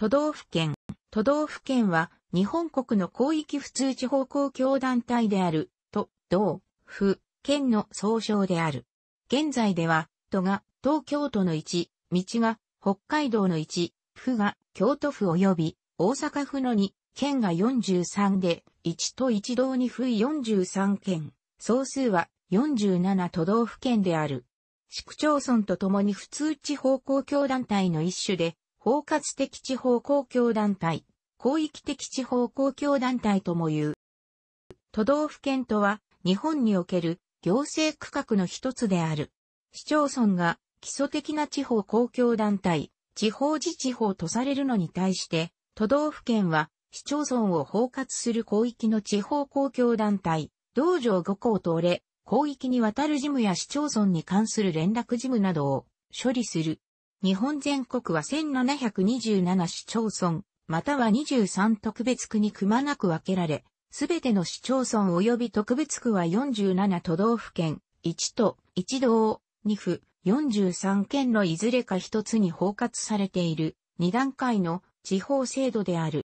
都道府県。都道府県は日本国の広域普通地方公共団体である、都、道、府、県の総称である。現在では、都が東京都の1、道が北海道の1、府が京都府及び大阪府の2、県が43で、1と一堂に府43県、総数は47都道府県である。市区町村とともに普通地方公共団体の一種で、包括的地方公共団体、広域的地方公共団体とも言う。都道府県とは日本における行政区画の一つである。市町村が基礎的な地方公共団体、地方自治法とされるのに対して、都道府県は市町村を包括する広域の地方公共団体、道場5校とれ、広域にわたる事務や市町村に関する連絡事務などを処理する日本全国は1727市町村、または23特別区にくまなく分けられ、すべての市町村及び特別区は47都道府県、1都、1道、2府、43県のいずれか一つに包括されている、2段階の地方制度である。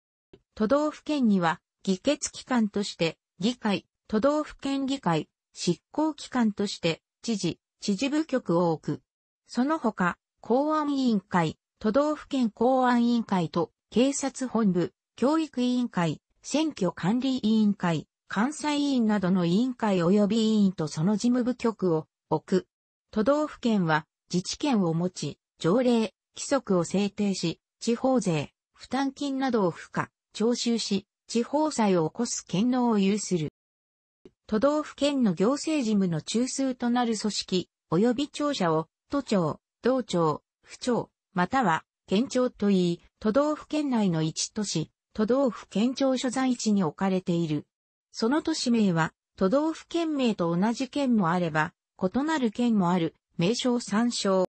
都道府県には、議決機関として、議会、都道府県議会、執行機関として、知事、知事部局を置く。その他、公安委員会、都道府県公安委員会と警察本部、教育委員会、選挙管理委員会、関西委員などの委員会及び委員とその事務部局を置く。都道府県は自治権を持ち、条例、規則を制定し、地方税、負担金などを付加、徴収し、地方債を起こす権能を有する。都道府県の行政事務の中枢となる組織、及び庁舎を、都庁、道庁、府庁、または県庁といい、都道府県内の1都市、都道府県庁所在地に置かれている。その都市名は、都道府県名と同じ県もあれば、異なる県もある、名称参照。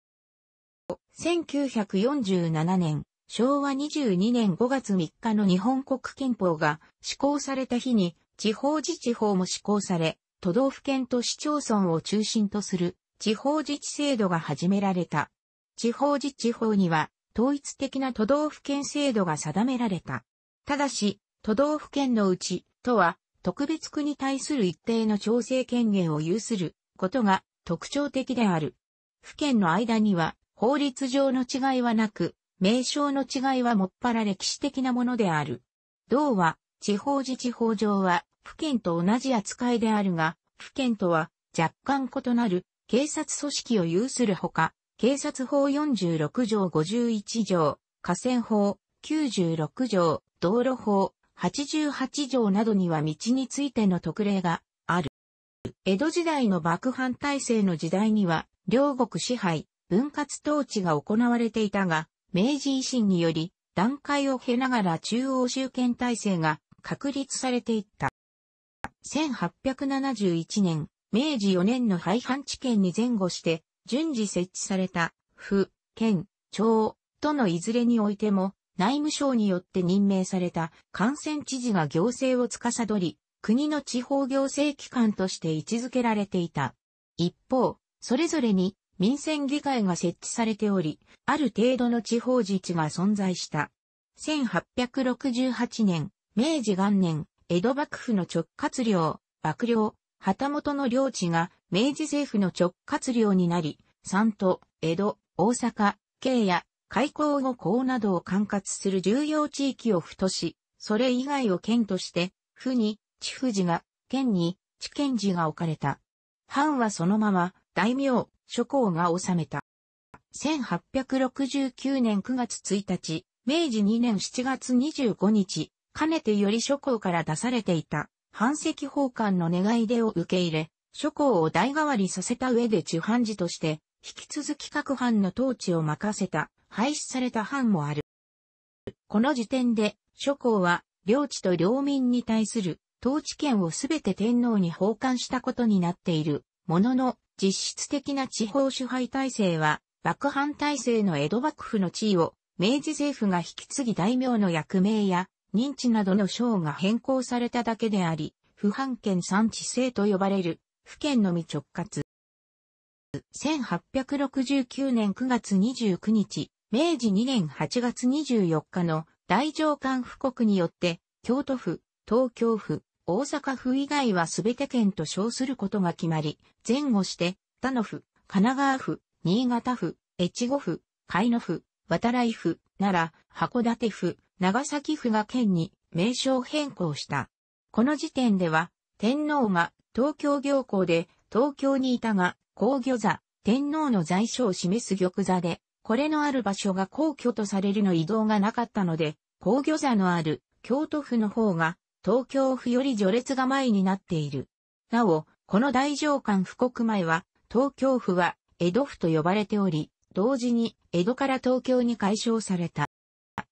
1947年、昭和22年5月3日の日本国憲法が施行された日に、地方自治法も施行され、都道府県と市町村を中心とする地方自治制度が始められた。地方自治法には統一的な都道府県制度が定められた。ただし、都道府県のうち、都は特別区に対する一定の調整権限を有することが特徴的である。府県の間には法律上の違いはなく、名称の違いはもっぱら歴史的なものである。道は地方自治法上は府県と同じ扱いであるが、府県とは若干異なる警察組織を有するほか、警察法46条51条、河川法96条、道路法88条などには道についての特例がある。江戸時代の幕藩体制の時代には、両国支配、分割統治が行われていたが、明治維新により、段階を経ながら中央集権体制が確立されていった。1871年、明治4年の廃藩置県に前後して、順次設置された、府、県、町、とのいずれにおいても、内務省によって任命された感染知事が行政を司り、国の地方行政機関として位置づけられていた。一方、それぞれに民選議会が設置されており、ある程度の地方自治が存在した。1868年、明治元年、江戸幕府の直轄領、幕僚、旗本の領地が明治政府の直轄領になり、山都、江戸、大阪、京や開港後港などを管轄する重要地域を府とし、それ以外を県として、府に、地府寺が、県に、地県寺が置かれた。藩はそのまま、大名、諸侯が治めた。1869年9月1日、明治2年7月25日、かねてより諸侯から出されていた反石奉還の願い出を受け入れ、諸侯を代替わりさせた上で主藩寺として、引き続き各藩の統治を任せた、廃止された藩もある。この時点で、諸侯は、領地と領民に対する統治権をすべて天皇に奉還したことになっているものの、実質的な地方支配体制は、幕藩体制の江戸幕府の地位を、明治政府が引き継ぎ大名の役名や認知などの章が変更されただけであり、不判権産地制と呼ばれる、府県のみ直轄。1869年9月29日、明治2年8月24日の大上官布告によって、京都府、東京府、大阪府以外は全て県と称することが決まり、前後して、他の府、神奈川府、新潟府、越後府、海野府、渡来府、奈良、函館府、長崎府が県に名称変更した。この時点では、天皇が東京行幸で東京にいたが、皇御座、天皇の在所を示す玉座で、これのある場所が皇居とされるの移動がなかったので、皇御座のある京都府の方が東京府より序列が前になっている。なお、この大上官布告前は、東京府は江戸府と呼ばれており、同時に江戸から東京に解消された。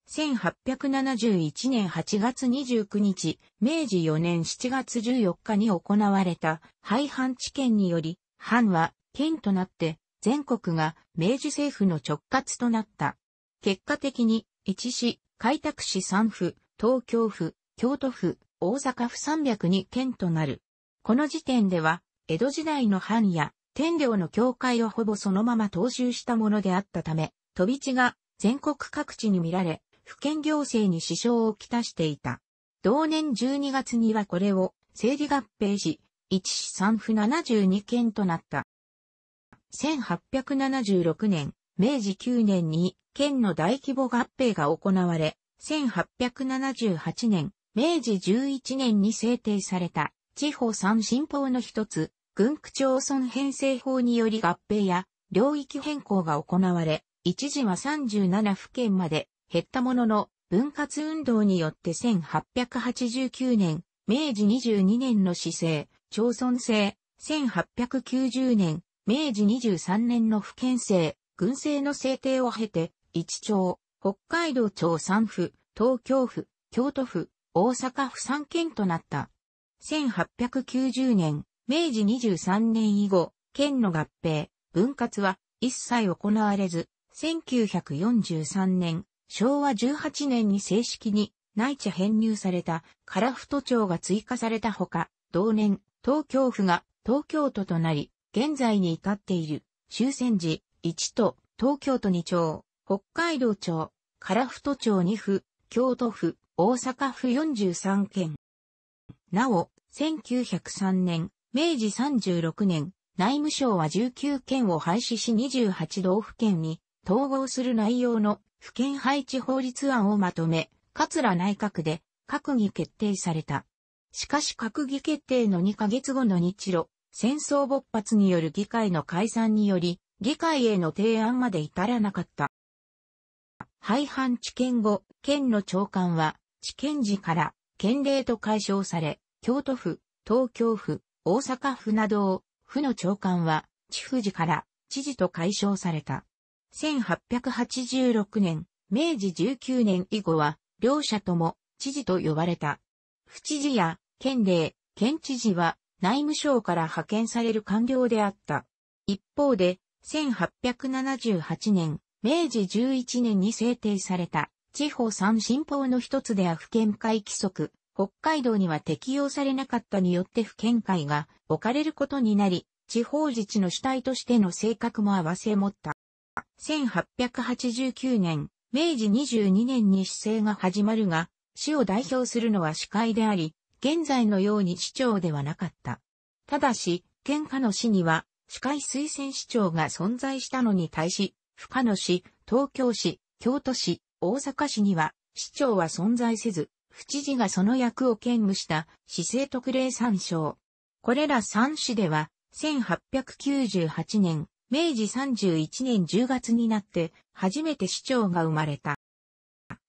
1871年8月29日、明治4年7月14日に行われた廃藩置県により、藩は県となって全国が明治政府の直轄となった。結果的に、一市、開拓市三府、東京府、京都府、大阪府三百に県となる。この時点では、江戸時代の藩や天領の境界をほぼそのまま踏襲したものであったため、飛び地が全国各地に見られ、府県行政に支障をきたしていた。同年12月にはこれを政治合併し、1市3府72県となった。1876年、明治9年に県の大規模合併が行われ、1878年、明治11年に制定された地方三新法の一つ、軍区町村編成法により合併や領域変更が行われ、一時は37府県まで減ったものの、分割運動によって1889年、明治22年の市政、町村制、1890年、明治23年の府県制、軍政の制定を経て、一町、北海道町三府、東京府、京都府、大阪府三県となった。1890年、明治23年以後、県の合併、分割は一切行われず、1943年、昭和18年に正式に内地編入された唐太町が追加されたほか、同年、東京府が東京都となり、現在に至っている終戦時1都、東京都2町、北海道町、唐太町2府、京都府、大阪府43県。なお、1903年、明治36年、内務省は19県を廃止し28道府県に統合する内容の府県配置法律案をまとめ、桂内閣で閣議決定された。しかし閣議決定の2ヶ月後の日露、戦争勃発による議会の解散により、議会への提案まで至らなかった。廃藩置県後、県の長官は、地県時から県令と解消され、京都府、東京府、大阪府などを、府の長官は、地府時から知事と解消された。1886年、明治19年以後は、両者とも、知事と呼ばれた。府知事や、県令、県知事は、内務省から派遣される官僚であった。一方で、1878年、明治11年に制定された、地方三新法の一つであ府県会規則、北海道には適用されなかったによって府県会が置かれることになり、地方自治の主体としての性格も合わせ持った。1889年、明治22年に市政が始まるが、市を代表するのは市会であり、現在のように市長ではなかった。ただし、県下の市には、市会推薦市長が存在したのに対し、深野の市、東京市、京都市、大阪市には、市長は存在せず、府知事がその役を兼務した市政特例参照。これら3市では、1898年、明治31年10月になって初めて市長が生まれた。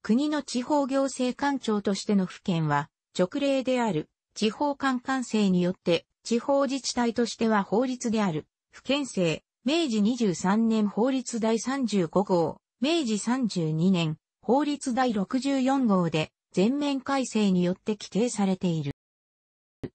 国の地方行政官庁としての府県は直令である地方官官制によって地方自治体としては法律である府県制明治23年法律第35号明治32年法律第64号で全面改正によって規定されている。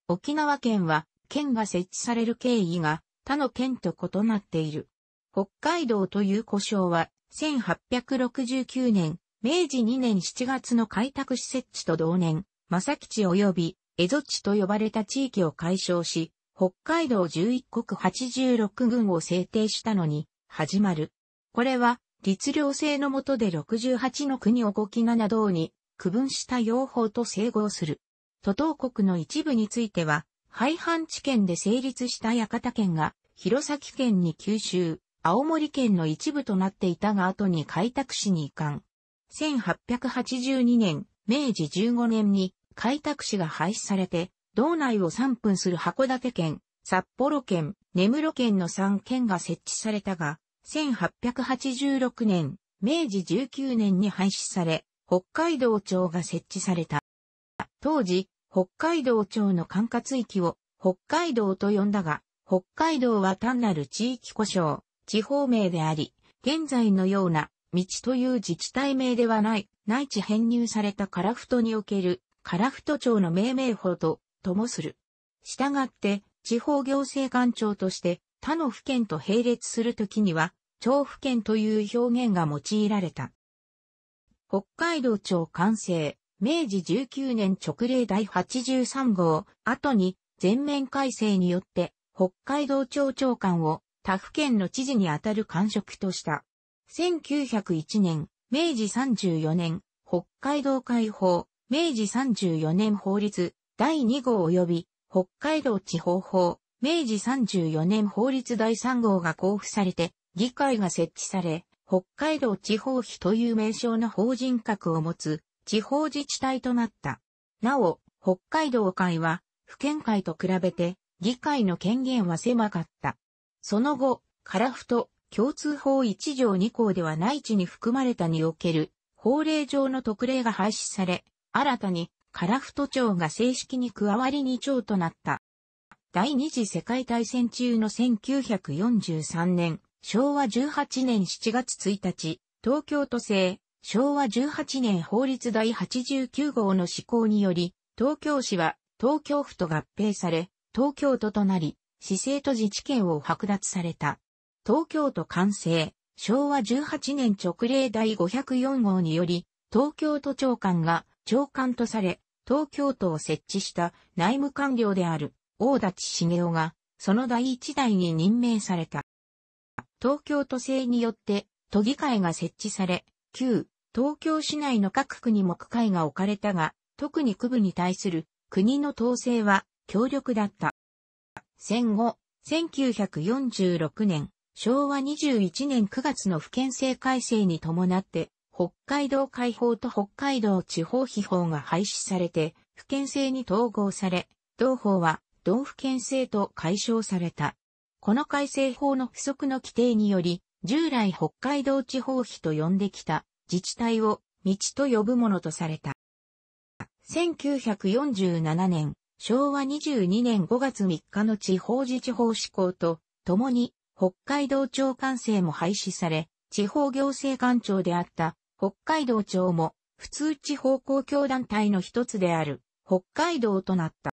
沖縄県は県が設置される経緯が他の県と異なっている。北海道という呼称は、1869年、明治2年7月の開拓施設地と同年、正吉及び江戸地と呼ばれた地域を解消し、北海道11国86軍を制定したのに、始まる。これは、律令制の下で68の国を5機7道に区分した用法と整合する。都道国の一部については、廃藩置県で成立した館県が、弘前県に吸収、青森県の一部となっていたが後に開拓市に移管。1882年、明治15年に開拓市が廃止されて、道内を3分する函館県、札幌県、根室県の3県が設置されたが、1886年、明治19年に廃止され、北海道庁が設置された。当時、北海道庁の管轄域を北海道と呼んだが、北海道は単なる地域故障、地方名であり、現在のような道という自治体名ではない、内地編入された樺太における樺太町の命名法と、ともする。したがって、地方行政官庁として他の府県と並列するときには、長府県という表現が用いられた。北海道庁完成、明治19年直令第83号、後に全面改正によって北海道庁長官を他府県の知事にあたる官職とした。1901年、明治34年、北海道解放、明治34年法律第2号及び北海道地方法、明治34年法律第3号が交付されて、議会が設置され、北海道地方費という名称の法人格を持つ地方自治体となった。なお、北海道会は、府県会と比べて、議会の権限は狭かった。その後、樺太、共通法1条2項では内地に含まれたにおける、法令上の特例が廃止され、新たに、樺太町が正式に加わり2町となった。第二次世界大戦中の1943年、昭和18年7月1日、東京都政、昭和18年法律第89号の施行により、東京市は東京府と合併され、東京都となり、市政と自治権を剥奪された。東京都完成、昭和18年直令第504号により、東京都長官が長官とされ、東京都を設置した内務官僚である大立茂雄が、その第一代に任命された。東京都政によって都議会が設置され、9、東京市内の各区にも区会が置かれたが、特に区部に対する国の統制は強力だった。戦後、1946年、昭和21年9月の府県制改正に伴って、北海道解放と北海道地方秘法が廃止されて、府県制に統合され、同法は道府県制と解消された。この改正法の不足の規定により、従来北海道地方費と呼んできた自治体を道と呼ぶものとされた。1947年、昭和22年5月3日の地方自治法施行と、共に北海道庁管制も廃止され、地方行政官庁であった北海道庁も普通地方公共団体の一つである北海道となった。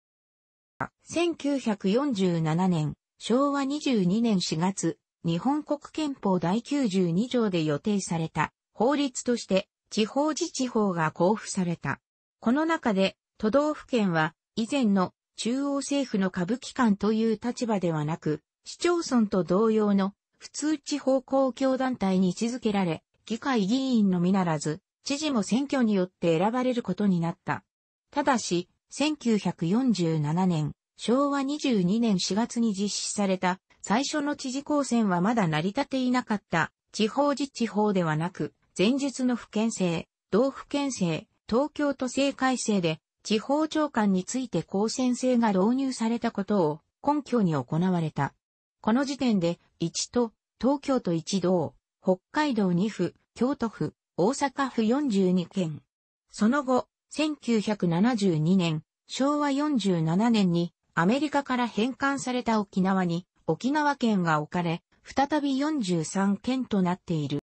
1947年、昭和22年4月、日本国憲法第92条で予定された法律として地方自治法が交付された。この中で都道府県は以前の中央政府の下部機関という立場ではなく、市町村と同様の普通地方公共団体に位置づけられ、議会議員のみならず、知事も選挙によって選ばれることになった。ただし、1947年、昭和22年4月に実施された最初の知事公選はまだ成り立っていなかった、地方自治法ではなく、前述の府県制、道府県制、東京都政改正で、地方長官について公選制が導入されたことを根拠に行われた。この時点で、1都、東京都1道、北海道2府、京都府、大阪府42県。その後、1972年、昭和47年にアメリカから返還された沖縄に沖縄県が置かれ、再び43県となっている。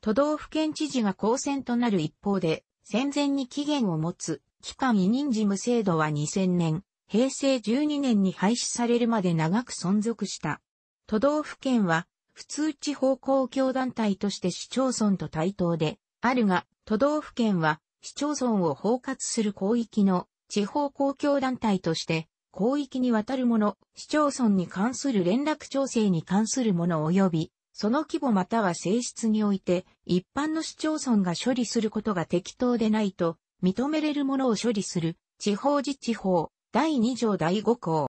都道府県知事が公選となる一方で、戦前に期限を持つ、期間委任事務制度は2000年、平成12年に廃止されるまで長く存続した。都道府県は、普通地方公共団体として市町村と対等で、あるが、都道府県は、市町村を包括する広域の地方公共団体として、広域にわたるもの、市町村に関する連絡調整に関するもの及び、その規模または性質において、一般の市町村が処理することが適当でないと、認めれるものを処理する、地方自治法、第2条第5項。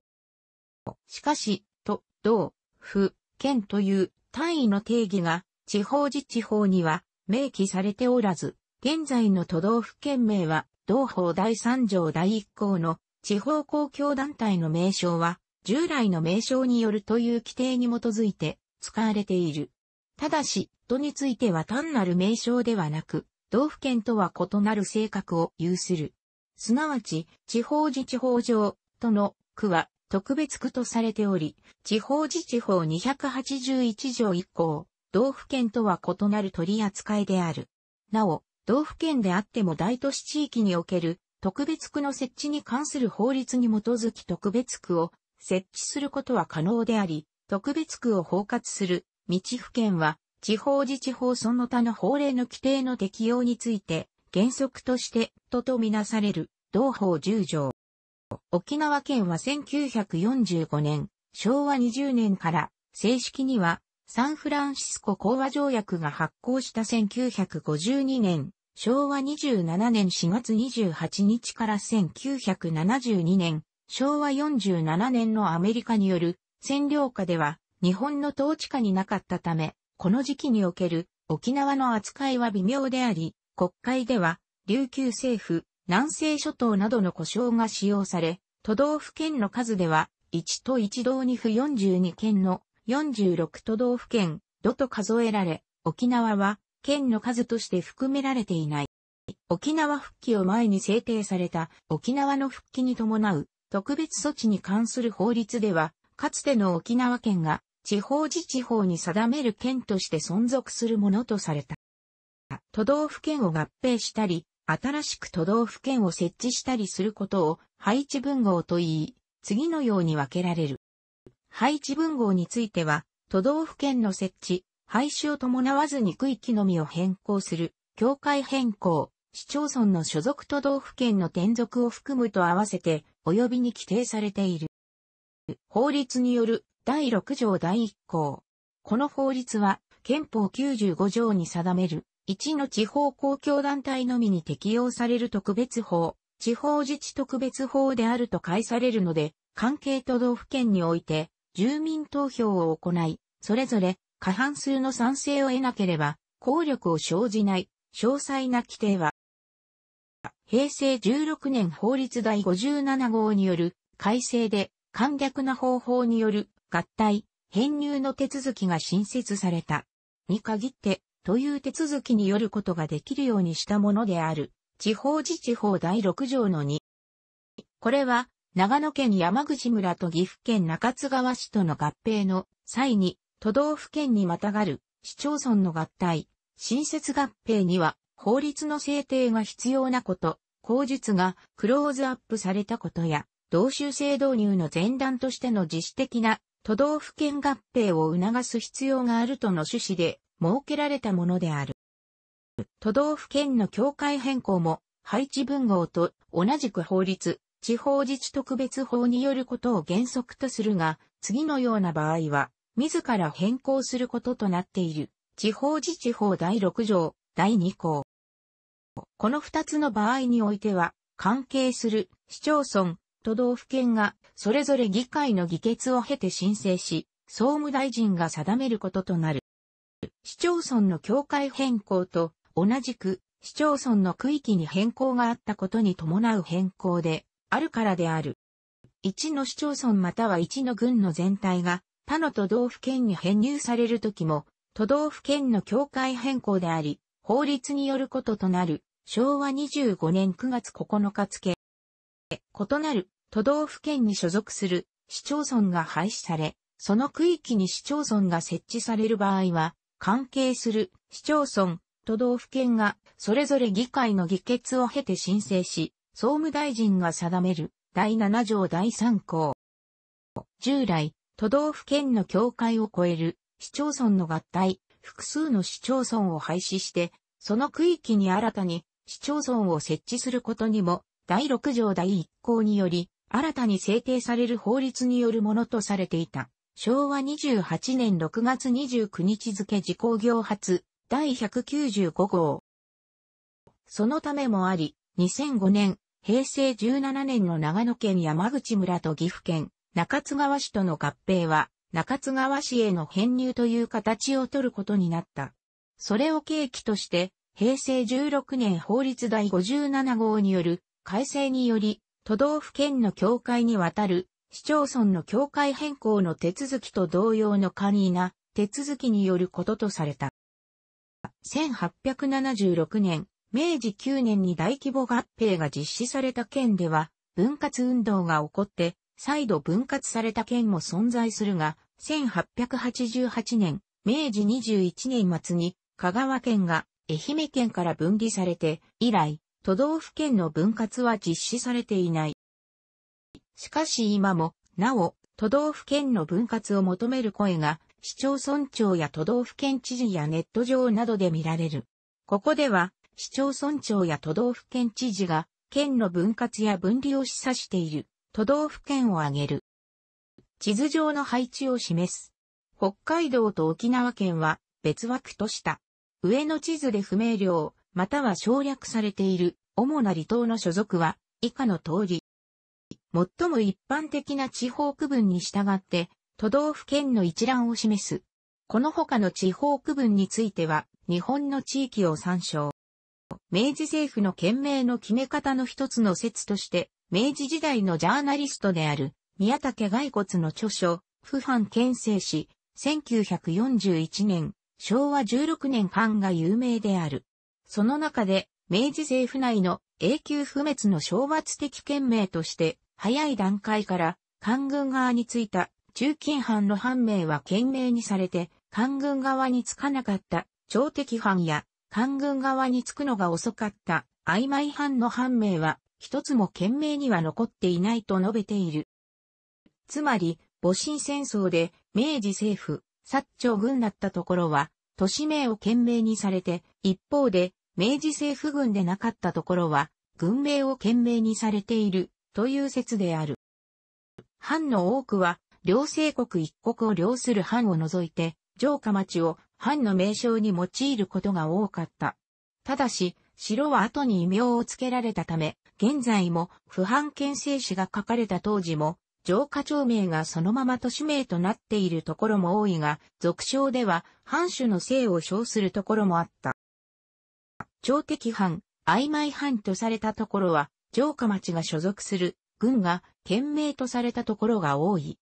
しかし、都、道、府、県という単位の定義が、地方自治法には明記されておらず、現在の都道府県名は、同法第3条第1項の地方公共団体の名称は、従来の名称によるという規定に基づいて使われている。ただし、都については単なる名称ではなく、道府県とは異なる性格を有する。すなわち、地方自治法上、都の区は特別区とされており、地方自治法281条以降、道府県とは異なる取り扱いである。なお、道府県であっても大都市地域における特別区の設置に関する法律に基づき特別区を設置することは可能であり、特別区を包括する道府県は地方自治法その他の法令の規定の適用について原則として都とみなされる同法10条。沖縄県は1945年、昭和20年から正式にはサンフランシスコ講和条約が発行した1952年昭和27年4月28日から1972年、昭和47年のアメリカによる占領下では日本の統治下になかったため、この時期における沖縄の扱いは微妙であり、国会では琉球政府、南西諸島などの故障が使用され、都道府県の数では1都1道2府42県の46都道府県、度と数えられ、沖縄は県の数として含められていない。沖縄復帰を前に制定された沖縄の復帰に伴う特別措置に関する法律では、かつての沖縄県が地方自治法に定める県として存続するものとされた。都道府県を合併したり、新しく都道府県を設置したりすることを配置文号と言い、次のように分けられる。配置文号については、都道府県の設置、廃止を伴わずに区域のみを変更する、境界変更、市町村の所属都道府県の転属を含むと合わせて、及びに規定されている。法律による第6条第1項。この法律は、憲法95条に定める、1の地方公共団体のみに適用される特別法、地方自治特別法であると解されるので、関係都道府県において、住民投票を行い、それぞれ過半数の賛成を得なければ、効力を生じない、詳細な規定は、平成16年法律第57号による改正で、簡略な方法による合体、編入の手続きが新設された。に限って、という手続きによることができるようにしたものである。地方自治法第6条の2。これは、長野県山口村と岐阜県中津川市との合併の際に、都道府県にまたがる市町村の合体、新設合併には法律の制定が必要なこと、口述がクローズアップされたことや、同州制導入の前段としての自主的な都道府県合併を促す必要があるとの趣旨で設けられたものである。都道府県の境界変更も配置文号と同じく法律、地方自治特別法によることを原則とするが、次のような場合は、自ら変更することとなっている、地方自治法第6条、第2項。この2つの場合においては、関係する市町村、都道府県が、それぞれ議会の議決を経て申請し、総務大臣が定めることとなる。市町村の境界変更と、同じく、市町村の区域に変更があったことに伴う変更で、あるからである。1の市町村または1の郡の全体が、他の都道府県に編入されるときも、都道府県の境界変更であり、法律によることとなる、昭和25年9月9日付。異なる都道府県に所属する市町村が廃止され、その区域に市町村が設置される場合は、関係する市町村、都道府県がそれぞれ議会の議決を経て申請し、総務大臣が定める第7条第3項。従来、都道府県の境界を超える市町村の合体、複数の市町村を廃止して、その区域に新たに市町村を設置することにも、第6条第1項により、新たに制定される法律によるものとされていた。昭和28年6月29日付事項行発第195号。そのためもあり、2005年、平成17年の長野県山口村と岐阜県、中津川市との合併は、中津川市への編入という形を取ることになった。それを契機として、平成16年法律第57号による改正により、都道府県の境界にわたる市町村の境界変更の手続きと同様の簡易な手続きによることとされた。1876年、明治9年に大規模合併が実施された県では、分割運動が起こって、再度分割された県も存在するが、1888年、明治21年末に香川県が愛媛県から分離されて、以来、都道府県の分割は実施されていない。しかし今も、なお、都道府県の分割を求める声が、市町村長や都道府県知事やネット上などで見られる。ここでは、市町村長や都道府県知事が、県の分割や分離を示唆している。都道府県を挙げる。地図上の配置を示す。北海道と沖縄県は別枠とした。上の地図で不明瞭、または省略されている主な離島の所属は以下の通り。最も一般的な地方区分に従って都道府県の一覧を示す。この他の地方区分については日本の地域を参照。明治政府の県名の決め方の一つの説として明治時代のジャーナリストである宮武骸骨の著書、不犯憲政史、1941年、昭和16年版が有名である。その中で、明治政府内の永久不滅の懲罰的権名として、早い段階から官軍側についた中近藩の藩名は懸命にされて、官軍側につかなかった朝敵藩や官軍側につくのが遅かった曖昧藩の藩名は一つも懸命には残っていないと述べている。つまり、戊辰戦争で明治政府、薩長軍だったところは、都市名を懸命にされて、一方で、明治政府軍でなかったところは、軍名を懸命にされている、という説である。藩の多くは、両政国一国を領する藩を除いて、城下町を藩の名称に用いることが多かった。ただし、城は後に異名を付けられたため、現在も不犯権制史が書かれた当時も、城下町名がそのまま都市名となっているところも多いが、俗称では藩主の姓を称するところもあった。朝敵藩、曖昧藩とされたところは、城下町が所属する軍が県名とされたところが多い。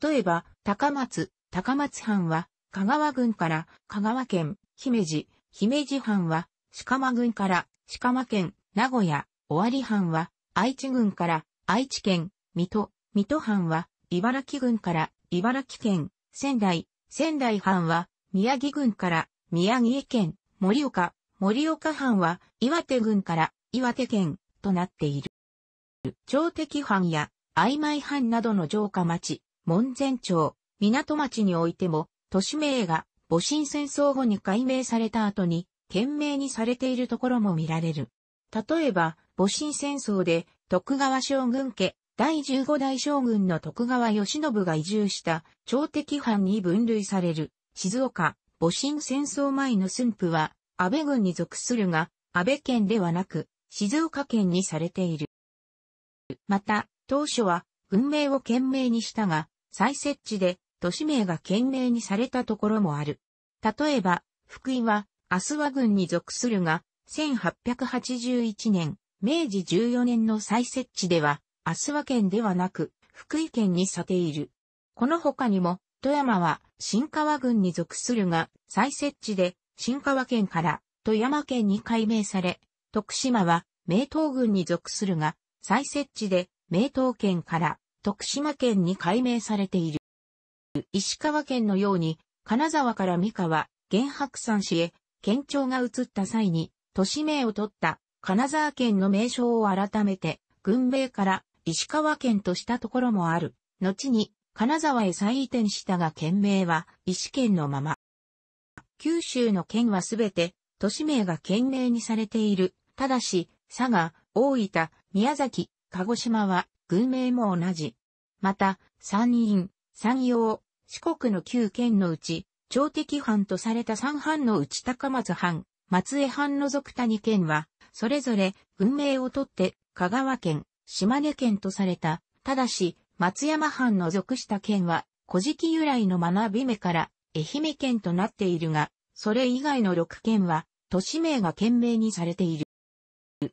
例えば、高松、高松藩は、香川郡から香川県、姫路、姫路藩は、鹿間郡から鹿間県、名古屋、尾張藩は愛知郡から愛知県、水戸、水戸藩は茨城郡から茨城県、仙台、仙台藩は宮城郡から宮城県、盛岡、盛岡藩は岩手郡から岩手県となっている。長敵藩や曖昧藩などの城下町、門前町、港町においても、都市名が戊辰戦争後に改名された後に、懸命にされているところも見られる。例えば、戊辰戦争で徳川将軍家第15代将軍の徳川慶喜が移住した朝敵藩に分類される静岡戊辰戦争前の駿府は安倍軍に属するが安倍県ではなく静岡県にされている。また当初は軍名を県名にしたが再設置で都市名が県名にされたところもある。例えば福井は明日は軍に属するが1881年明治14年の再設置では、明日ワ県ではなく、福井県にさている。この他にも、富山は新川郡に属するが、再設置で新川県から富山県に改名され、徳島は名東郡に属するが、再設置で名東県から徳島県に改名されている。石川県のように、金沢から三河、原白山市へ、県庁が移った際に、都市名を取った金沢県の名称を改めて、軍名から石川県としたところもある。後に、金沢へ再移転したが県名は、石県のまま。九州の県はすべて、都市名が県名にされている。ただし、佐賀、大分、宮崎、鹿児島は、軍名も同じ。また、山陰、山陽、四国の9県のうち、朝敵藩とされた三藩のうち高松藩、松江藩除く谷県は、それぞれ軍名をとって香川県、島根県とされた。ただし、松山藩の属した県は、古事記由来の学び目から愛媛県となっているが、それ以外の6県は、都市名が県名にされている。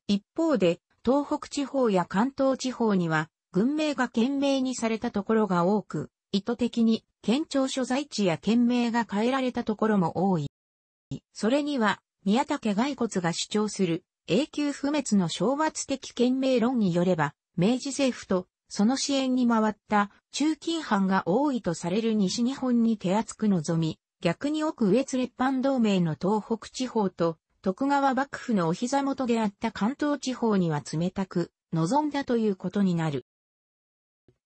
一方で、東北地方や関東地方には、軍名が県名にされたところが多く、意図的に県庁所在地や県名が変えられたところも多い。それには、宮武骸骨が主張する永久不滅の昭和的権命論によれば、明治政府とその支援に回った中近藩が多いとされる西日本に手厚く望み、逆に奥上津列藩同盟の東北地方と徳川幕府のお膝元であった関東地方には冷たく望んだということになる。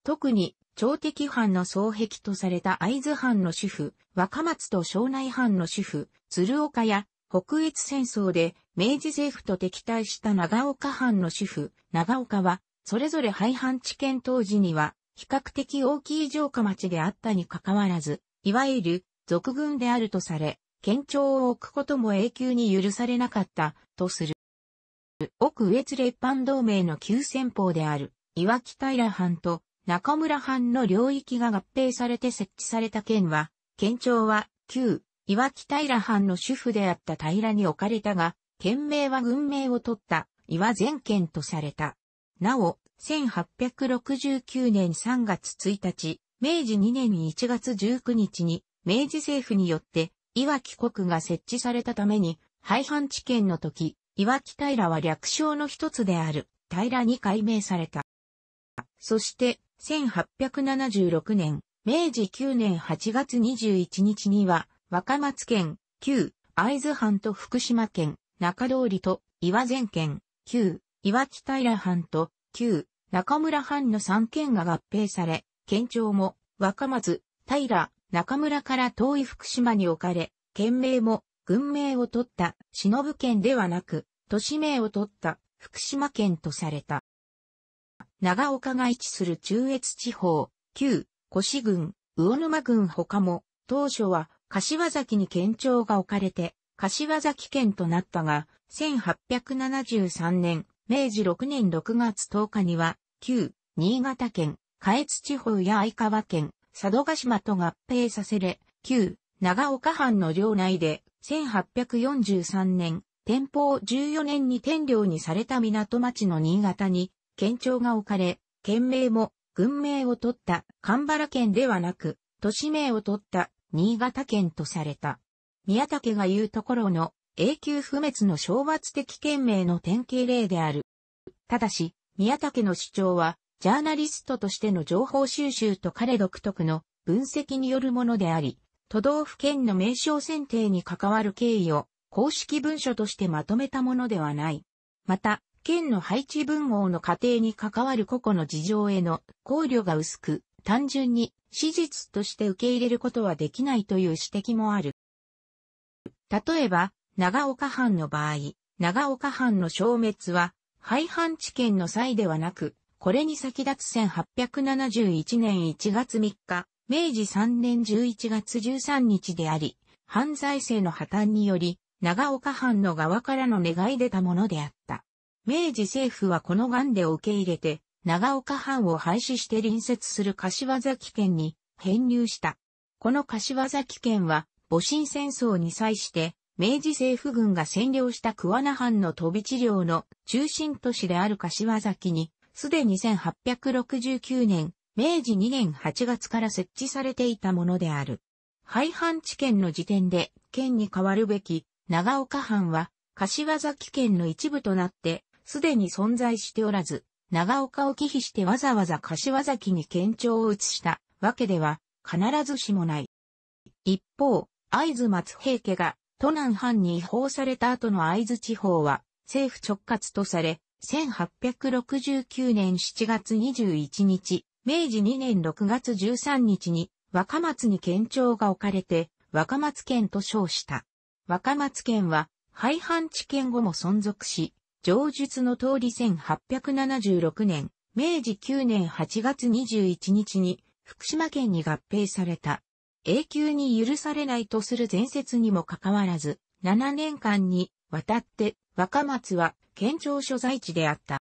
特に、朝敵藩の双壁とされた会津藩の主婦、若松と庄内藩の主婦、鶴岡や北越戦争で明治政府と敵対した長岡藩の主婦、長岡は、それぞれ廃藩置県当時には、比較的大きい城下町であったにかかわらず、いわゆる、俗軍であるとされ、県庁を置くことも永久に許されなかった、とする。奥越列藩同盟の急戦法である、岩木平藩と中村藩の領域が合併されて設置された県は、県庁は、旧岩木平藩の主婦であった平に置かれたが、県名は軍名を取った岩全県とされた。なお、1869年3月1日、明治2年1月19日に、明治政府によって、岩木国が設置されたために、廃藩置県の時、岩木平は略称の一つである、平に改名された。そして、1876年、明治9年8月21日には、若松県、旧、会津藩と福島県、中通りと、岩前県、旧、岩木平藩と、旧、中村藩の三県が合併され、県庁も、若松、平、中村から遠い福島に置かれ、県名も、軍名を取った、忍県ではなく、都市名を取った、福島県とされた。長岡が位置する中越地方、旧、越郡、魚沼郡他も、当初は柏崎に県庁が置かれて、柏崎県となったが、1873年、明治6年6月10日には、旧、新潟県、下越地方や相川県、佐渡島と合併させれ、旧、長岡藩の領内で、1843年、天保14年に天領にされた港町の新潟に、県庁が置かれ、県名も、軍名を取った、神原県ではなく、都市名を取った、新潟県とされた。宮武が言うところの永久不滅の懲罰的懸名の典型例である。ただし、宮武の主張は、ジャーナリストとしての情報収集と彼独特の分析によるものであり、都道府県の名称選定に関わる経緯を公式文書としてまとめたものではない。また、県の配置文号の過程に関わる個々の事情への考慮が薄く、単純に史実として受け入れることはできないという指摘もある。例えば、長岡藩の場合、長岡藩の消滅は、廃藩置県の際ではなく、これに先立つ1871年1月3日、明治3年11月13日であり、犯罪性の破綻により、長岡藩の側からの願い出たものであった。明治政府はこの願でを受け入れて、長岡藩を廃止して隣接する柏崎県に編入した。この柏崎県は、戊辰戦争に際して、明治政府軍が占領した桑名藩の飛び地領の中心都市である柏崎に、すでに1869年、明治2年8月から設置されていたものである。廃藩地県の時点で、県に変わるべき長岡藩は、柏崎県の一部となって、すでに存在しておらず、長岡を忌避してわざわざ柏崎に県庁を移したわけでは必ずしもない。一方、会津松平家が都南藩に移法された後の会津地方は政府直轄とされ、1869年7月21日、明治2年6月13日に若松に県庁が置かれて若松県と称した。若松県は廃藩置県後も存続し、上述の通り1876年、明治9年8月21日に福島県に合併された。永久に許されないとする前説にもかかわらず、7年間にわたって若松は県庁所在地であった。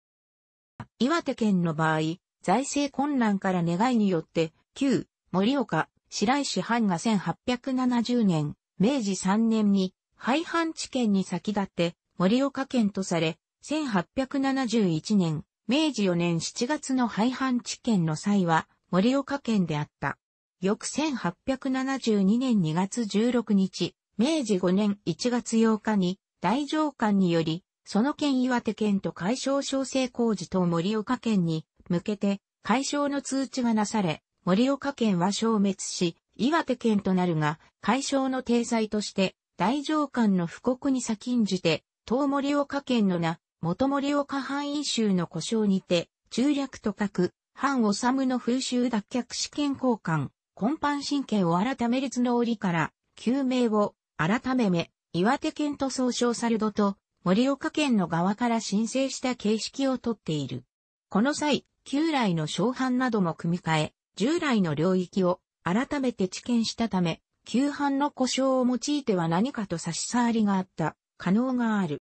岩手県の場合、財政混乱から願いによって、旧盛岡白石藩が1870年、明治3年に廃藩地県に先立って盛岡県とされ、1871年、明治4年7月の廃藩置県の際は、森岡県であった。翌1872年2月16日、明治5年1月8日に、大上官により、その県岩手県と解消小生工事と森岡県に向けて解消の通知がなされ、森岡県は消滅し、岩手県となるが、解消の体裁として、大上官の布告に先んじて、東森岡県の名、元森岡藩囲州の故障にて、中略と書く、藩治の風習脱却試験交換、根本神経を改める図の折から、救命を、改めめ、岩手県と総称されどと、盛岡県の側から申請した形式をとっている。この際、旧来の小藩なども組み替え、従来の領域を改めて知見したため、旧藩の故障を用いては何かと差し障りがあった可能がある。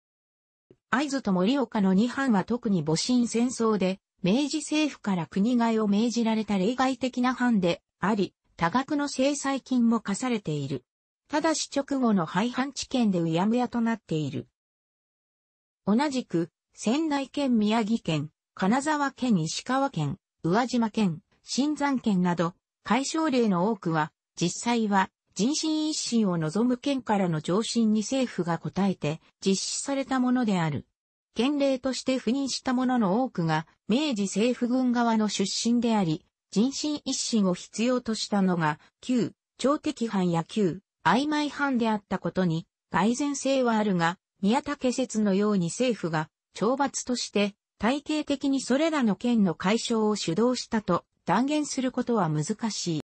会津と盛岡の2藩は特に戊辰戦争で、明治政府から国替えを命じられた例外的な藩であり、多額の制裁金も課されている。ただし直後の廃藩置県でうやむやとなっている。同じく、仙台県宮城県、金沢県石川県、宇和島県、新山県など、解消例の多くは、実際は人心一心を望む県からの上申に政府が応えて実施されたものである。県令として赴任した者の多くが明治政府軍側の出身であり、人心一心を必要としたのが旧朝敵藩や旧曖昧藩であったことに改善性はあるが、宮武説のように政府が懲罰として体系的にそれらの県の解消を主導したと断言することは難しい。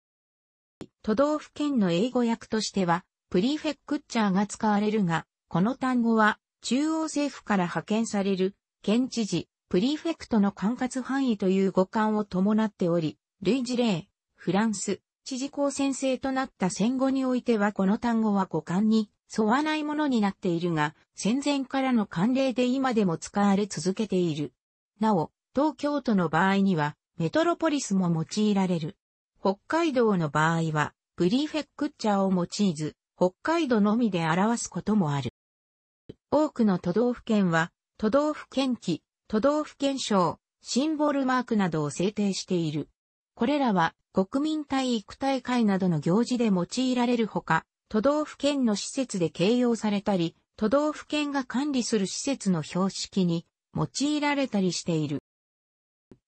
都道府県の英語訳としては、プリフェクチャーが使われるが、この単語は、中央政府から派遣される、県知事、プリフェクトの管轄範囲という語感を伴っており、類似例、フランス、知事公先生となった戦後においてはこの単語は語感に沿わないものになっているが、戦前からの慣例で今でも使われ続けている。なお、東京都の場合には、メトロポリスも用いられる。北海道の場合は、プリフェクチャーを用いず、北海道のみで表すこともある。多くの都道府県は、都道府県旗、都道府県省、シンボルマークなどを制定している。これらは、国民体育大会などの行事で用いられるほか、都道府県の施設で形容されたり、都道府県が管理する施設の標識に用いられたりしている。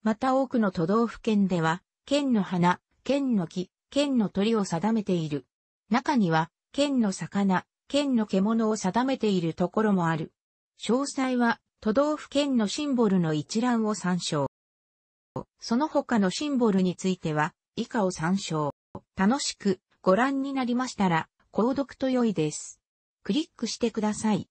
また多くの都道府県では、県の花、剣の木、剣の鳥を定めている。中には、剣の魚、剣の獣を定めているところもある。詳細は、都道府県のシンボルの一覧を参照。その他のシンボルについては、以下を参照。楽しくご覧になりましたら、購読と良いです。クリックしてください。